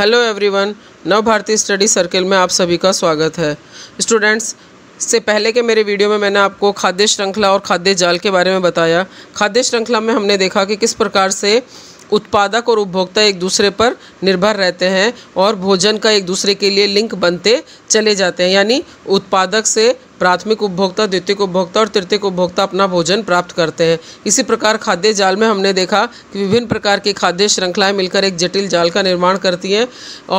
hello everyone नव Bharti study circle में आप सभी का स्वागत है स्टूडेंट्स से पहले के मेरे वीडियो में मैंने आपको खाद्य श्रृंखला और खाद्य जाल के बारे में बताया खाद्य श्रृंखला में हमने देखा कि किस प्रकार से उत्पादक और उपभोक्ता एक दूसरे पर निर्भर रहते हैं और भोजन का एक दूसरे के लिए लिंक बनते चले जाते हैं यानी उत्पादक से प्राथमिक उपभोक्ता द्वितीय उपभोक्ता और तृतीय उपभोक्ता अपना भोजन प्राप्त करते हैं इसी प्रकार खाद्य जाल में हमने देखा कि विभिन्न प्रकार की खाद्य श्रृंखलाएं मिलकर एक जटिल जाल का निर्माण करती हैं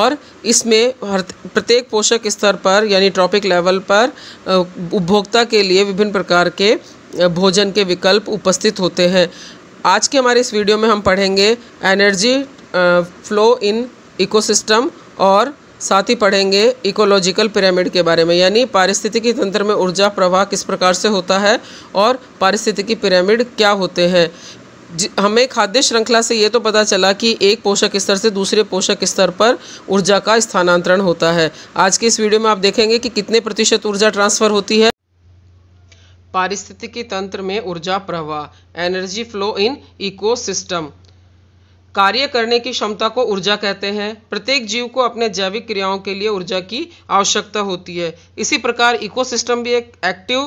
और इसमें हर प्रत्येक पोषक स्तर पर यानी ट्रॉपिक लेवल पर उपभोक्ता के लिए विभिन्न प्रकार के भोजन के विकल्प उपस्थित होते हैं आज के हमारे इस वीडियो में हम पढ़ेंगे एनर्जी फ्लो इन इकोसिस्टम और साथ ही पढ़ेंगे इकोलॉजिकल पिरामिड के बारे में यानी पारिस्थितिकी तंत्र में ऊर्जा प्रवाह किस प्रकार से होता है और पारिस्थितिकी पिरामिड क्या होते हैं हमें खाद्य श्रृंखला से ये तो पता चला कि एक पोषक स्तर से दूसरे पोषक स्तर पर ऊर्जा का स्थानांतरण होता है आज के इस वीडियो में आप देखेंगे कि कितने प्रतिशत ऊर्जा ट्रांसफ़र होती है पारिस्थितिकी तंत्र में ऊर्जा प्रवाह एनर्जी फ्लो इन इकोसिस्टम कार्य करने की क्षमता को ऊर्जा कहते हैं प्रत्येक जीव को अपने जैविक क्रियाओं के लिए ऊर्जा की आवश्यकता होती है इसी प्रकार इकोसिस्टम भी एक एक्टिव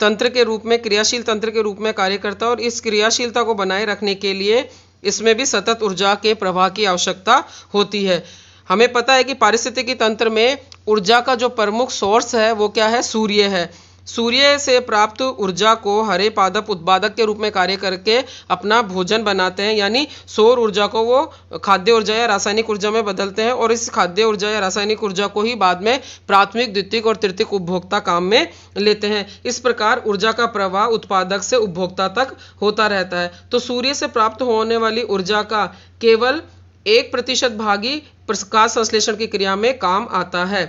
तंत्र के रूप में क्रियाशील तंत्र के रूप में कार्य करता है और इस क्रियाशीलता को बनाए रखने के लिए इसमें भी सतत ऊर्जा के प्रवाह की आवश्यकता होती है हमें पता है कि पारिस्थितिकी तंत्र में ऊर्जा का जो प्रमुख सोर्स है वो क्या है सूर्य है सूर्य से प्राप्त ऊर्जा को हरे पादप उत्पादक के रूप में कार्य करके अपना भोजन बनाते हैं यानी सौर ऊर्जा को वो खाद्य ऊर्जा या रासायनिक ऊर्जा में बदलते हैं और इस खाद्य ऊर्जा या रासायनिक ऊर्जा को ही बाद में प्राथमिक द्वितीयक और तृतीयक उपभोक्ता काम में लेते हैं इस प्रकार ऊर्जा का प्रवाह उत्पादक से उपभोक्ता तक होता रहता है तो सूर्य से प्राप्त होने वाली ऊर्जा का केवल एक प्रतिशत भागी प्रकाश संश्लेषण की क्रिया में काम आता है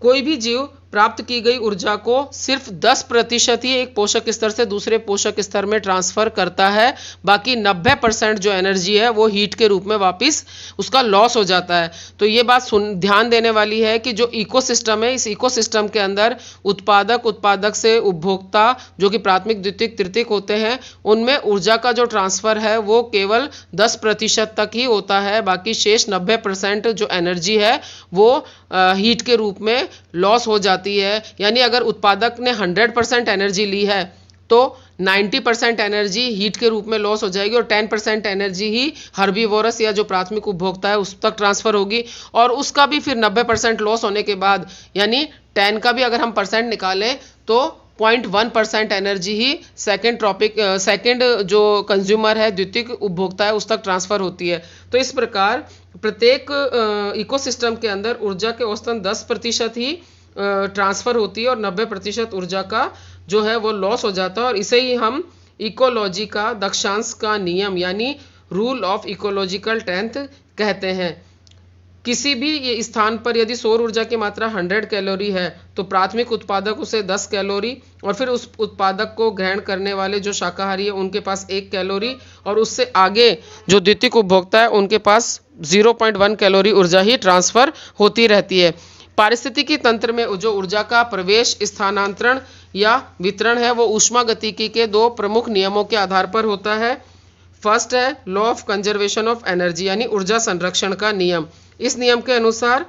कोई भी जीव प्राप्त की गई ऊर्जा को सिर्फ 10 प्रतिशत ही एक पोषक स्तर से दूसरे पोषक स्तर में ट्रांसफर करता है बाकी 90 परसेंट जो एनर्जी है वो हीट के रूप में वापस उसका लॉस हो जाता है तो ये बात सुन ध्यान देने वाली है कि जो इकोसिस्टम है इस इकोसिस्टम के अंदर उत्पादक उत्पादक से उपभोक्ता जो कि प्राथमिक द्वितीय तृतीय होते हैं उनमें ऊर्जा का जो ट्रांसफर है वो केवल दस प्रतिशत तक ही होता है बाकी शेष नब्बे परसेंट जो एनर्जी है वो हीट के रूप में लॉस हो जाता जाती है यानी अगर उत्पादक ने 100 परसेंट एनर्जी ली है तो 90 परसेंट एनर्जी हीट के रूप में लॉस हो जाएगी और 10 परसेंट एनर्जी ही हर्बीवोरस या जो प्राथमिक उपभोक्ता है उस तक ट्रांसफर होगी और उसका भी फिर 90 परसेंट लॉस होने के बाद यानी 10 का भी अगर हम परसेंट निकालें तो 0.1 परसेंट एनर्जी ही सेकेंड ट्रॉपिक सेकेंड जो कंज्यूमर है द्वितीय उपभोक्ता है उस तक ट्रांसफर होती है तो इस प्रकार प्रत्येक इकोसिस्टम के अंदर ऊर्जा के औसतन 10 प्रतिशत ही ट्रांसफ़र होती है और 90 प्रतिशत ऊर्जा का जो है वो लॉस हो जाता है और इसे ही हम इकोलॉजी का दक्षांश का नियम यानी रूल ऑफ इकोलॉजिकल टेंथ कहते हैं किसी भी स्थान पर यदि सौर ऊर्जा की मात्रा 100 कैलोरी है तो प्राथमिक उत्पादक उसे 10 कैलोरी और फिर उस उत्पादक को ग्रहण करने वाले जो शाकाहारी है उनके पास एक कैलोरी और उससे आगे जो द्वितीय उपभोक्ता है उनके पास 0.1 कैलोरी ऊर्जा ही ट्रांसफ़र होती रहती है पारिस्थितिकी तंत्र में जो ऊर्जा का प्रवेश स्थानांतरण या वितरण है वो ऊष्मा गतिकी के दो प्रमुख नियमों के आधार पर होता है फर्स्ट है law of conservation of energy यानी ऊर्जा संरक्षण का नियम इस नियम के अनुसार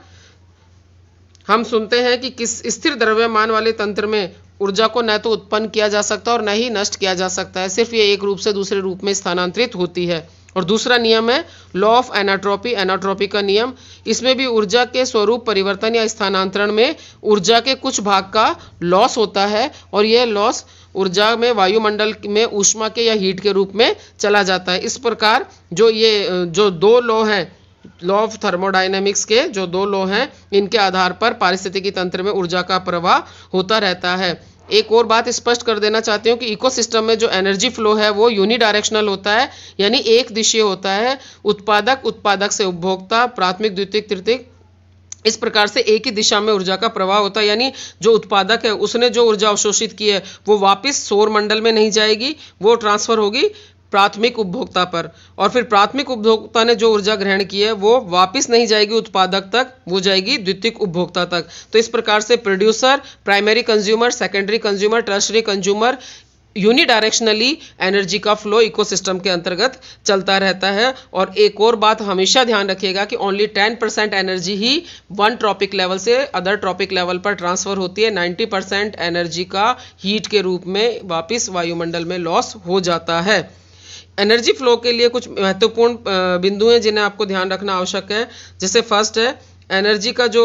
हम सुनते हैं कि किस स्थिर द्रव्यमान वाले तंत्र में ऊर्जा को न तो उत्पन्न किया जा सकता और न ही नष्ट किया जा सकता है सिर्फ ये एक रूप से दूसरे रूप में स्थानांतरित होती है और दूसरा नियम है लॉ ऑफ एनाट्रॉपी एनाट्रोपी का नियम इसमें भी ऊर्जा के स्वरूप परिवर्तन या स्थानांतरण में ऊर्जा के कुछ भाग का लॉस होता है और यह लॉस ऊर्जा में वायुमंडल में ऊष्मा के या हीट के रूप में चला जाता है इस प्रकार जो ये जो दो लॉ हैं लॉ ऑफ थर्मोडाइनेमिक्स के जो दो लॉ हैं इनके आधार पर पारिस्थितिकी तंत्र में ऊर्जा का प्रवाह होता रहता है एक और बात स्पष्ट कर देना चाहती हूँ कि इकोसिस्टम में जो एनर्जी फ्लो है वो यूनिडायरेक्शनल होता है यानी एक दिशीय होता है उत्पादक उत्पादक से उपभोक्ता प्राथमिक द्वितीय तृतीय इस प्रकार से एक ही दिशा में ऊर्जा का प्रवाह होता है यानी जो उत्पादक है उसने जो ऊर्जा अवशोषित की है वो वापस सौर मंडल में नहीं जाएगी वो ट्रांसफर होगी प्राथमिक उपभोक्ता पर और फिर प्राथमिक उपभोक्ता ने जो ऊर्जा ग्रहण की है वो वापस नहीं जाएगी उत्पादक तक वो जाएगी द्वितीयक उपभोक्ता तक तो इस प्रकार से producer primary consumer secondary consumer tertiary consumer unidirectionally energy का फ्लो इकोसिस्टम के अंतर्गत चलता रहता है और एक और बात हमेशा ध्यान रखिएगा कि ओनली 10 परसेंट एनर्जी ही वन ट्रॉपिक लेवल से अदर ट्रॉपिक लेवल पर ट्रांसफर होती है 90 परसेंट एनर्जी का हीट के रूप में वापस वायुमंडल में लॉस हो जाता है एनर्जी फ्लो के लिए कुछ महत्वपूर्ण बिंदु हैं जिन्हें आपको ध्यान रखना आवश्यक है जैसे फर्स्ट है एनर्जी का जो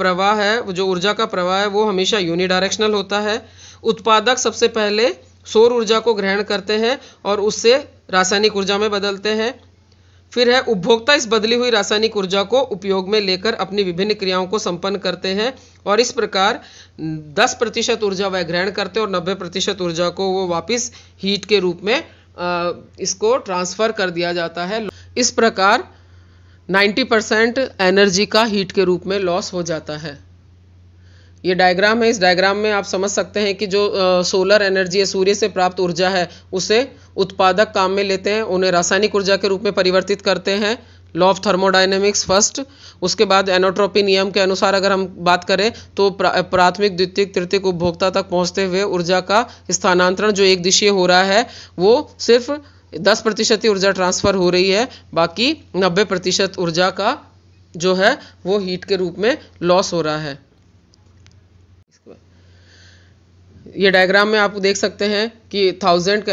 प्रवाह है जो ऊर्जा का प्रवाह है वो हमेशा यूनिडायरेक्शनल होता है उत्पादक सबसे पहले सौर ऊर्जा को ग्रहण करते हैं और उससे रासायनिक ऊर्जा में बदलते हैं फिर है उपभोक्ता इस बदली हुई रासायनिक ऊर्जा को उपयोग में लेकर अपनी विभिन्न क्रियाओं को संपन्न करते हैं और इस प्रकार 10 प्रतिशत ऊर्जा वह ग्रहण करते हैं और 90 प्रतिशत ऊर्जा को वो वापस हीट के रूप में इसको ट्रांसफ़र कर दिया जाता है इस प्रकार 90 परसेंट एनर्जी का हीट के रूप में लॉस हो जाता है ये डायग्राम है इस डायग्राम में आप समझ सकते हैं कि जो सोलर एनर्जी है सूर्य से प्राप्त ऊर्जा है उसे उत्पादक काम में लेते हैं उन्हें रासायनिक ऊर्जा के रूप में परिवर्तित करते हैं लॉ ऑफ थर्मोडाइनेमिक्स फर्स्ट उसके बाद एनोट्रोपी नियम के अनुसार अगर हम बात करें तो प्राथमिक द्वितीयक तृतीय उपभोक्ता तक पहुंचते हुए ऊर्जा का स्थानांतरण जो एक दिशीय हो रहा है वो सिर्फ दस प्रतिशत ही ऊर्जा ट्रांसफर हो रही है बाकी नब्बे प्रतिशत ऊर्जा का जो है वो हीट के रूप में लॉस हो रहा है ये डायग्राम में आप देख सकते हैं कि थाउजेंड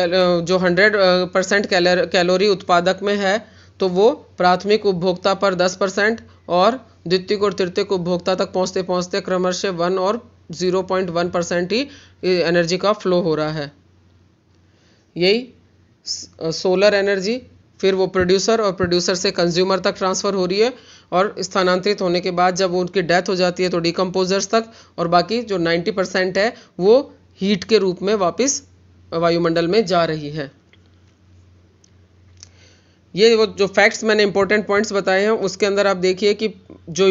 जो हंड्रेड परसेंट कैलोरी उत्पादक में है तो वो प्राथमिक उपभोक्ता पर 10 परसेंट और द्वितीय और तृतीय उपभोक्ता तक पहुंचते पहुंचते क्रमशः वन और 0.1 परसेंट ही एनर्जी का फ्लो हो रहा है यही सोलर एनर्जी फिर वो प्रोड्यूसर और प्रोड्यूसर से कंज्यूमर तक ट्रांसफ़र हो रही है और स्थानांतरित होने के बाद जब उनकी डेथ हो जाती है तो डिकम्पोजर्स तक और बाकी जो 90 परसेंट है वो हीट के रूप में वापस वायुमंडल में जा रही है ये वो जो फैक्ट्स मैंने इंपॉर्टेंट पॉइंट्स बताए हैं उसके अंदर आप देखिए कि जो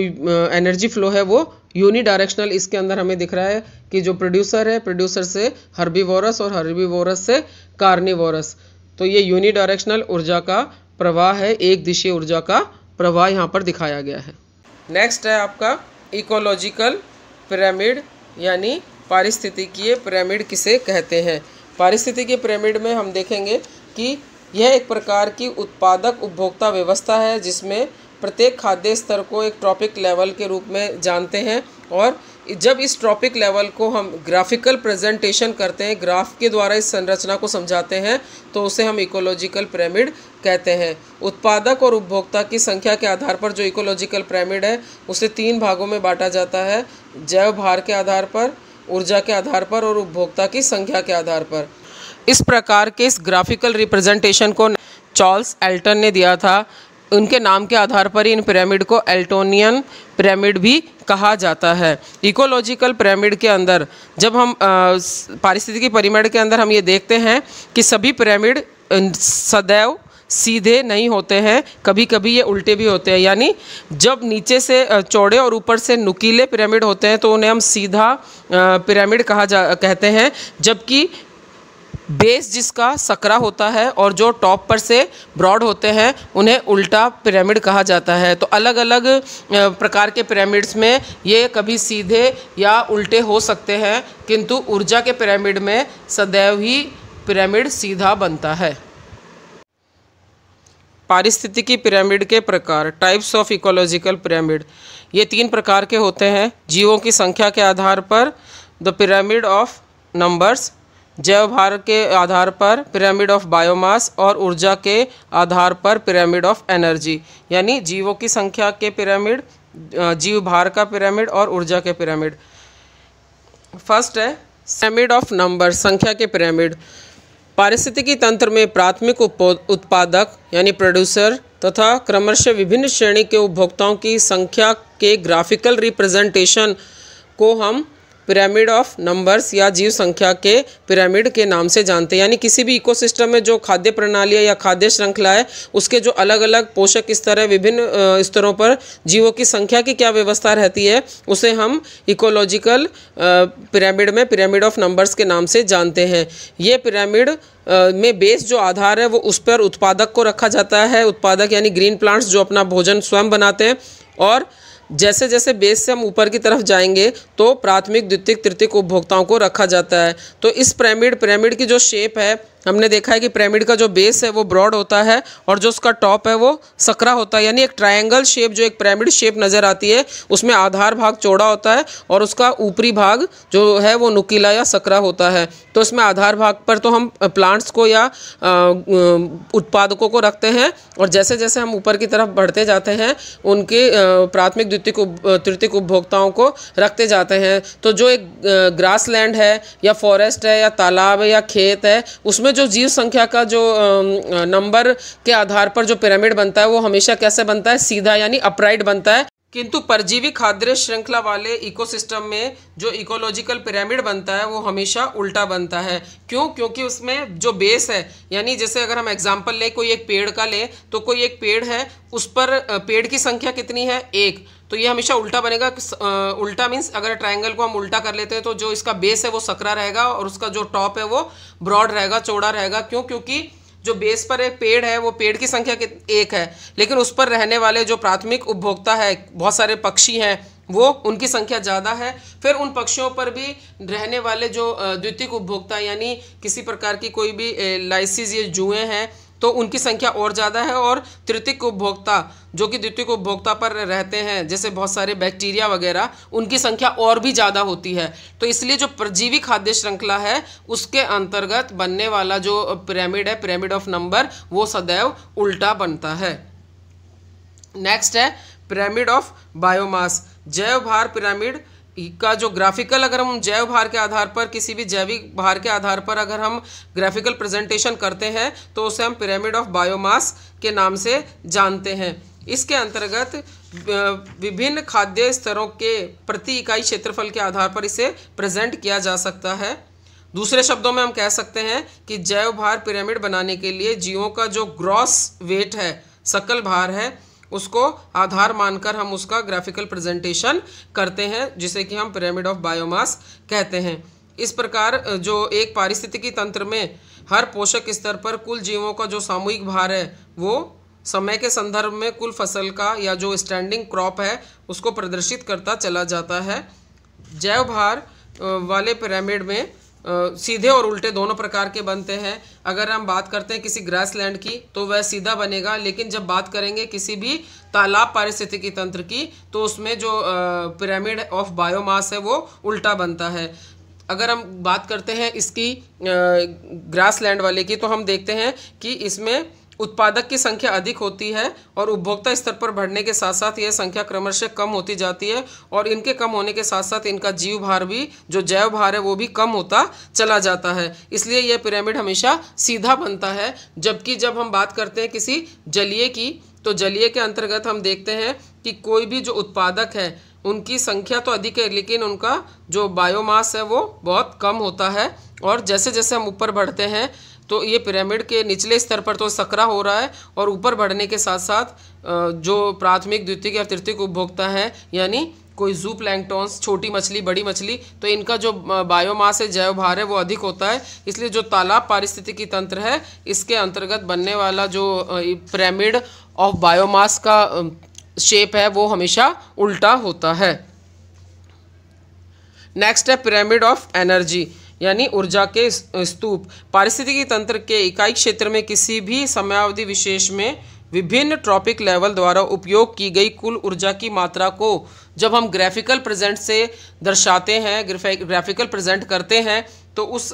एनर्जी फ्लो है वो यूनिडायरेक्शनल डायरेक्शनल इसके अंदर हमें दिख रहा है कि जो प्रोड्यूसर है प्रोड्यूसर से हर्बी और हर्बी से कार्नी तो ये यूनिडायरेक्शनल डायरेक्शनल ऊर्जा का प्रवाह है एक दिशीय ऊर्जा का प्रवाह यहाँ पर दिखाया गया है नेक्स्ट है आपका इकोलॉजिकल पिरामिड यानी पारिस्थितिकीय पिरामिड किसे कहते हैं पारिस्थितिकीय पिरामिड में हम देखेंगे कि यह एक प्रकार की उत्पादक उपभोक्ता व्यवस्था है जिसमें प्रत्येक खाद्य स्तर को एक ट्रॉपिक लेवल के रूप में जानते हैं और जब इस ट्रॉपिक लेवल को हम ग्राफिकल प्रेजेंटेशन करते हैं ग्राफ के द्वारा इस संरचना को समझाते हैं तो उसे हम इकोलॉजिकल पिरामिड कहते हैं उत्पादक और उपभोक्ता की संख्या के आधार पर जो इकोलॉजिकल पिरामिड है उसे तीन भागों में बांटा जाता है जैव भार के आधार पर ऊर्जा के आधार पर और उपभोक्ता की संख्या के आधार पर इस प्रकार के इस ग्राफिकल रिप्रेजेंटेशन को चार्ल्स एल्टन ने दिया था उनके नाम के आधार पर ही इन पिरामिड को एल्टोनियन पिरामिड भी कहा जाता है इकोलॉजिकल पिरामिड के अंदर जब हम पारिस्थितिकी पिरामिड के अंदर हम ये देखते हैं कि सभी पिरामिड सदैव सीधे नहीं होते हैं कभी कभी ये उल्टे भी होते हैं यानी जब नीचे से चौड़े और ऊपर से नुकीले पिरामिड होते हैं तो उन्हें हम सीधा पिरामिड कहा जा कहते हैं जबकि बेस जिसका सकरा होता है और जो टॉप पर से ब्रॉड होते हैं उन्हें उल्टा पिरामिड कहा जाता है तो अलग अलग प्रकार के पिरामिड्स में ये कभी सीधे या उल्टे हो सकते हैं किंतु ऊर्जा के पिरामिड में सदैव ही पिरामिड सीधा बनता है पारिस्थितिकी पिरामिड के प्रकार टाइप्स ऑफ इकोलॉजिकल पिरामिड ये तीन प्रकार के होते हैं जीवों की संख्या के आधार पर द पिरामिड ऑफ नंबर्स जैव भार के आधार पर पिरामिड ऑफ बायोमास और ऊर्जा के आधार पर पिरामिड ऑफ एनर्जी यानी जीवों की संख्या के पिरामिड जीव भार का पिरामिड और ऊर्जा के पिरामिड फर्स्ट है पिरामिड ऑफ नंबर संख्या के पिरामिड पारिस्थितिकी तंत्र में प्राथमिक उत्पादक यानी प्रोड्यूसर तथा क्रमशः विभिन्न श्रेणी के उपभोक्ताओं की संख्या के ग्राफिकल रिप्रेजेंटेशन को हम पिरामिड ऑफ नंबर्स या जीव संख्या के पिरामिड के नाम से जानते हैं यानी किसी भी इकोसिस्टम में जो खाद्य प्रणाली है या खाद्य श्रृंखला है उसके जो अलग अलग पोषक स्तर है विभिन्न स्तरों पर जीवों की संख्या की क्या व्यवस्था रहती है उसे हम इकोलॉजिकल पिरामिड में पिरामिड ऑफ नंबर्स के नाम से जानते हैं ये पिरामिड में बेस जो आधार है वो उस पर उत्पादक को रखा जाता है उत्पादक यानी ग्रीन प्लांट्स जो अपना भोजन स्वयं बनाते हैं और जैसे जैसे बेस से हम ऊपर की तरफ जाएंगे तो प्राथमिक द्वितीय तृतीय उपभोक्ताओं को रखा जाता है तो इस पिरामिड पिरामिड की जो शेप है हमने देखा है कि पिरामिड का जो बेस है वो ब्रॉड होता है और जो उसका टॉप है वो सकरा होता है यानी एक ट्रायंगल शेप जो एक पिरामिड शेप नज़र आती है उसमें आधार भाग चौड़ा होता है और उसका ऊपरी भाग जो है वो नुकीला या सकरा होता है तो इसमें आधार भाग पर तो हम प्लांट्स को या उत्पादकों को रखते हैं और जैसे जैसे हम ऊपर की तरफ बढ़ते जाते हैं उनके प्राथमिक द्वितीय तृतीय उपभोक्ताओं को रखते जाते हैं तो जो एक ग्रास लैंड है या फॉरेस्ट है या तालाब है या खेत है उसमें जो जीव संख्या का जो नंबर के आधार पर जो पिरामिड बनता है वो हमेशा कैसे बनता है सीधा यानी अपराइट बनता है किंतु परजीवी खाद्य श्रृंखला वाले इकोसिस्टम में जो इकोलॉजिकल पिरामिड बनता है वो हमेशा उल्टा बनता है क्यों क्योंकि उसमें जो बेस है यानी जैसे अगर हम एग्जाम्पल लें कोई एक पेड़ का लें तो कोई एक पेड़ है उस पर पेड़ की संख्या कितनी है एक तो ये हमेशा उल्टा बनेगा उल्टा मीन्स अगर ट्राइंगल को हम उल्टा कर लेते हैं तो जो इसका बेस है वो सकरा रहेगा और उसका जो टॉप है वो ब्रॉड रहेगा चौड़ा रहेगा क्यों क्योंकि जो बेस पर एक पेड़ है वो पेड़ की संख्या एक है लेकिन उस पर रहने वाले जो प्राथमिक उपभोक्ता है बहुत सारे पक्षी हैं वो उनकी संख्या ज़्यादा है फिर उन पक्षियों पर भी रहने वाले जो द्वितीय उपभोक्ता यानी किसी प्रकार की कोई भी लाइसिस ये जुएँ हैं तो उनकी संख्या और ज़्यादा है और तृतीय उपभोक्ता जो कि द्वितीय उपभोक्ता पर रहते हैं जैसे बहुत सारे बैक्टीरिया वगैरह उनकी संख्या और भी ज़्यादा होती है तो इसलिए जो परजीवी खाद्य श्रृंखला है उसके अंतर्गत बनने वाला जो पिरामिड है पिरामिड ऑफ नंबर वो सदैव उल्टा बनता है नेक्स्ट है पिरामिड ऑफ बायोमास जैव भार पिरामिड का जो ग्राफिकल अगर हम जैव भार के आधार पर किसी भी जैविक भार के आधार पर अगर हम ग्राफिकल प्रेजेंटेशन करते हैं तो उसे हम पिरामिड ऑफ बायोमास के नाम से जानते हैं इसके अंतर्गत विभिन्न खाद्य स्तरों के प्रति इकाई क्षेत्रफल के आधार पर इसे प्रेजेंट किया जा सकता है दूसरे शब्दों में हम कह सकते हैं कि जैव भार पिरामिड बनाने के लिए जीवों का जो ग्रॉस वेट है सकल भार है उसको आधार मानकर हम उसका ग्राफिकल प्रेजेंटेशन करते हैं जिसे कि हम पिरामिड ऑफ बायोमास कहते हैं इस प्रकार जो एक पारिस्थितिकी तंत्र में हर पोषक स्तर पर कुल जीवों का जो सामूहिक भार है वो समय के संदर्भ में कुल फसल का या जो स्टैंडिंग क्रॉप है उसको प्रदर्शित करता चला जाता है जैव भार वाले पिरामिड में सीधे और उल्टे दोनों प्रकार के बनते हैं अगर हम बात करते हैं किसी ग्रास लैंड की तो वह सीधा बनेगा लेकिन जब बात करेंगे किसी भी तालाब पारिस्थितिकी तंत्र की तो उसमें जो पिरामिड ऑफ बायोमास है वो उल्टा बनता है अगर हम बात करते हैं इसकी ग्रास लैंड वाले की तो हम देखते हैं कि इसमें उत्पादक की संख्या अधिक होती है और उपभोक्ता स्तर पर बढ़ने के साथ साथ यह संख्या क्रमशः कम होती जाती है और इनके कम होने के साथ साथ इनका जीव भार भी जो जैव भार है वो भी कम होता चला जाता है इसलिए यह पिरामिड हमेशा सीधा बनता है जबकि जब हम बात करते हैं किसी जलीय की तो जलीय के अंतर्गत हम देखते हैं कि कोई भी जो उत्पादक है उनकी संख्या तो अधिक है लेकिन उनका जो बायोमास है वो बहुत कम होता है और जैसे जैसे हम ऊपर बढ़ते हैं तो ये पिरामिड के निचले स्तर पर तो सकरा हो रहा है और ऊपर बढ़ने के साथ साथ जो प्राथमिक द्वितीय या तृतीय उपभोक्ता है यानी कोई जू प्लैंगटॉन्स छोटी मछली बड़ी मछली तो इनका जो बायोमास है जैव भार है वो अधिक होता है इसलिए जो तालाब पारिस्थितिकी तंत्र है इसके अंतर्गत बनने वाला जो पिरामिड ऑफ बायोमास का शेप है वो हमेशा उल्टा होता है नेक्स्ट है पिरामिड ऑफ एनर्जी यानी ऊर्जा के स्तूप पारिस्थितिकी तंत्र के इकाई क्षेत्र में किसी भी समयावधि विशेष में विभिन्न ट्रॉपिक लेवल द्वारा उपयोग की गई कुल ऊर्जा की मात्रा को जब हम ग्राफिकल प्रेजेंट से दर्शाते हैं ग्राफिकल प्रेजेंट करते हैं तो उस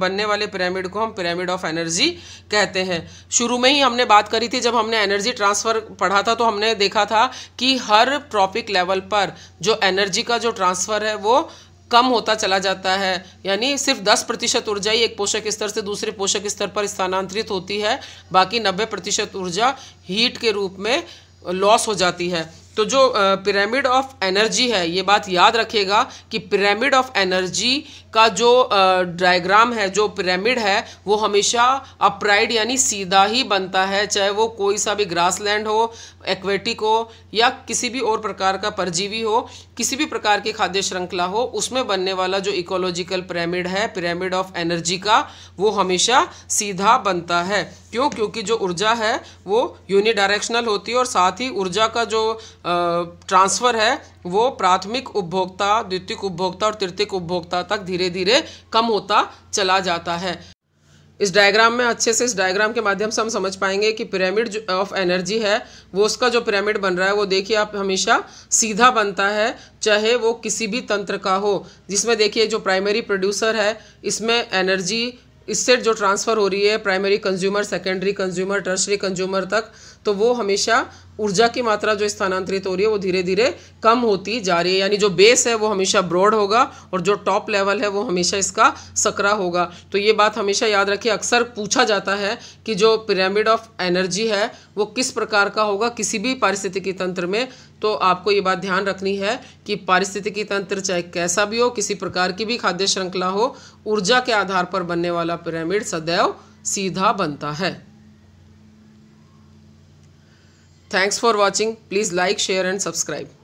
बनने वाले पिरामिड को हम पिरामिड ऑफ एनर्जी कहते हैं शुरू में ही हमने बात करी थी जब हमने एनर्जी ट्रांसफ़र पढ़ा था तो हमने देखा था कि हर ट्रॉपिक लेवल पर जो एनर्जी का जो ट्रांसफ़र है वो कम होता चला जाता है यानी सिर्फ 10 प्रतिशत ऊर्जा ही एक पोषक स्तर से दूसरे पोषक स्तर पर स्थानांतरित होती है बाकी 90 प्रतिशत ऊर्जा हीट के रूप में लॉस हो जाती है तो जो पिरामिड ऑफ एनर्जी है ये बात याद रखिएगा कि पिरामिड ऑफ एनर्जी का जो डायग्राम है जो पिरामिड है वो हमेशा अपराइड यानी सीधा ही बनता है चाहे वो कोई सा भी ग्रासलैंड हो एक्वेटिक हो या किसी भी और प्रकार का परजीवी हो किसी भी प्रकार की खाद्य श्रृंखला हो उसमें बनने वाला जो इकोलॉजिकल पिरामिड है पिरामिड ऑफ एनर्जी का वो हमेशा सीधा बनता है क्यों क्योंकि जो ऊर्जा है वो यूनिडायरेक्शनल होती है और साथ ही ऊर्जा का जो ट्रांसफ़र है वो प्राथमिक उपभोक्ता द्वितीय उपभोक्ता और तृतीय उपभोक्ता तक धीरे धीरे कम होता चला जाता है इस डायग्राम में अच्छे से इस डायग्राम के माध्यम से हम समझ पाएंगे कि पिरामिड ऑफ एनर्जी है वो उसका जो पिरामिड बन रहा है वो देखिए आप हमेशा सीधा बनता है चाहे वो किसी भी तंत्र का हो जिसमें देखिए जो प्राइमरी प्रोड्यूसर है इसमें एनर्जी इससे जो ट्रांसफ़र हो रही है primary consumer secondary consumer tertiary consumer तक तो वो हमेशा ऊर्जा की मात्रा जो स्थानांतरित हो रही है वो धीरे धीरे कम होती जा रही है यानी जो बेस है वो हमेशा ब्रॉड होगा और जो टॉप लेवल है वो हमेशा इसका सकरा होगा तो ये बात हमेशा याद रखिए अक्सर पूछा जाता है कि जो पिरामिड ऑफ एनर्जी है वो किस प्रकार का होगा किसी भी पारिस्थितिकी तंत्र में तो आपको ये बात ध्यान रखनी है कि पारिस्थितिकी तंत्र चाहे कैसा भी हो किसी प्रकार की भी खाद्य श्रृंखला हो ऊर्जा के आधार पर बनने वाला पिरामिड सदैव सीधा बनता है thanks for watching please like share and subscribe